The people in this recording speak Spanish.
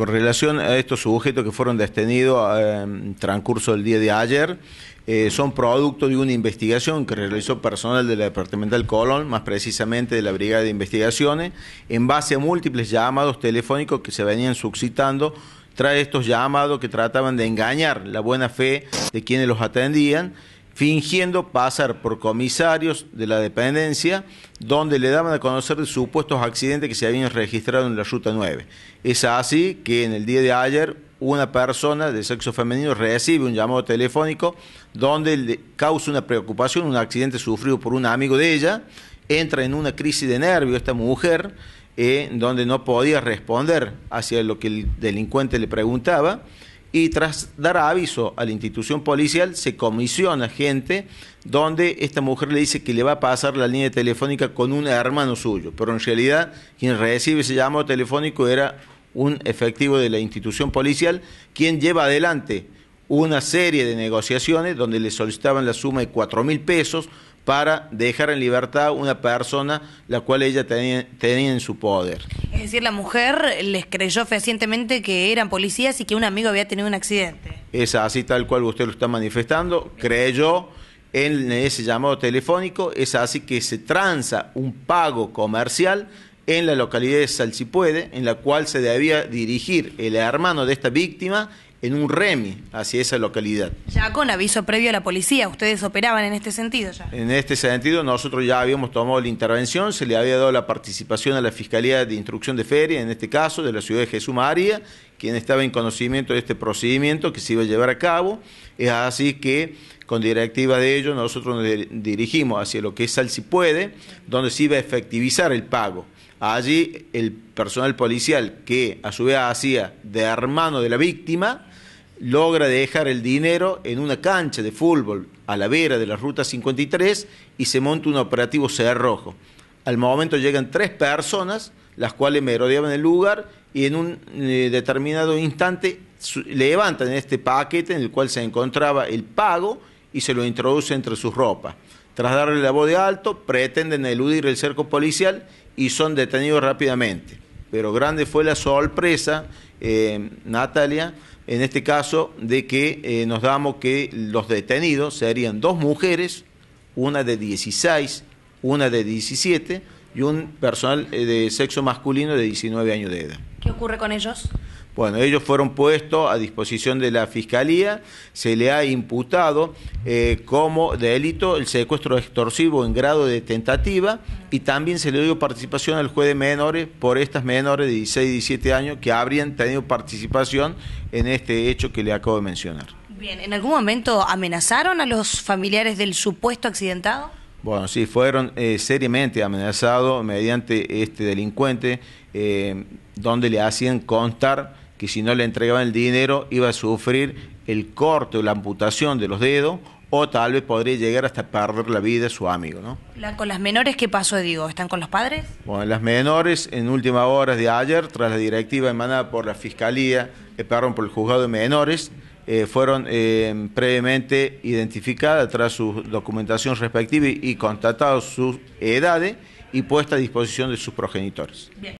Con relación a estos sujetos que fueron detenidos en em, transcurso del día de ayer, eh, son producto de una investigación que realizó personal de la Departamental Colón, más precisamente de la Brigada de Investigaciones, en base a múltiples llamados telefónicos que se venían suscitando tras estos llamados que trataban de engañar la buena fe de quienes los atendían fingiendo pasar por comisarios de la dependencia, donde le daban a conocer supuestos accidentes que se habían registrado en la Ruta 9. Es así que en el día de ayer una persona de sexo femenino recibe un llamado telefónico donde le causa una preocupación, un accidente sufrido por un amigo de ella, entra en una crisis de nervio esta mujer, en eh, donde no podía responder hacia lo que el delincuente le preguntaba, y tras dar aviso a la institución policial se comisiona gente donde esta mujer le dice que le va a pasar la línea telefónica con un hermano suyo, pero en realidad quien recibe ese llamado telefónico era un efectivo de la institución policial, quien lleva adelante una serie de negociaciones donde le solicitaban la suma de cuatro mil pesos para dejar en libertad una persona la cual ella tenía en su poder. Es decir, la mujer les creyó fehacientemente que eran policías y que un amigo había tenido un accidente. Es así tal cual usted lo está manifestando, creyó en ese llamado telefónico, es así que se tranza un pago comercial en la localidad de Salcipuede, en la cual se debía dirigir el hermano de esta víctima en un remi hacia esa localidad. Ya con aviso previo a la policía, ustedes operaban en este sentido ya. En este sentido, nosotros ya habíamos tomado la intervención, se le había dado la participación a la Fiscalía de Instrucción de Feria, en este caso de la ciudad de Jesús María, quien estaba en conocimiento de este procedimiento que se iba a llevar a cabo. Es así que con directiva de ellos nosotros nos dirigimos hacia lo que es Puede, donde se iba a efectivizar el pago. Allí el personal policial que a su vez hacía de hermano de la víctima, logra dejar el dinero en una cancha de fútbol a la vera de la Ruta 53 y se monta un operativo cerrojo. Al momento llegan tres personas, las cuales merodeaban el lugar y en un eh, determinado instante levantan este paquete en el cual se encontraba el pago y se lo introduce entre sus ropas. Tras darle la voz de alto, pretenden eludir el cerco policial y son detenidos rápidamente. Pero grande fue la sorpresa, eh, Natalia, en este caso de que eh, nos damos que los detenidos serían dos mujeres, una de 16, una de 17 y un personal eh, de sexo masculino de 19 años de edad. ¿Qué ocurre con ellos? Bueno, ellos fueron puestos a disposición de la Fiscalía, se le ha imputado eh, como delito el secuestro extorsivo en grado de tentativa y también se le dio participación al juez de menores por estas menores de 16 y 17 años que habrían tenido participación en este hecho que le acabo de mencionar. Bien, ¿en algún momento amenazaron a los familiares del supuesto accidentado? Bueno, sí, fueron eh, seriamente amenazados mediante este delincuente, eh, donde le hacían constar que si no le entregaban el dinero iba a sufrir el corte o la amputación de los dedos o tal vez podría llegar hasta perder la vida de su amigo, ¿no? ¿Con las menores qué pasó, digo? ¿Están con los padres? Bueno, las menores en últimas horas de ayer, tras la directiva emanada por la Fiscalía, eh, perdón, por el Juzgado de Menores, eh, fueron eh, previamente identificadas tras su documentación respectiva y, constatadas sus edades y puesta a disposición de sus progenitores. Bien.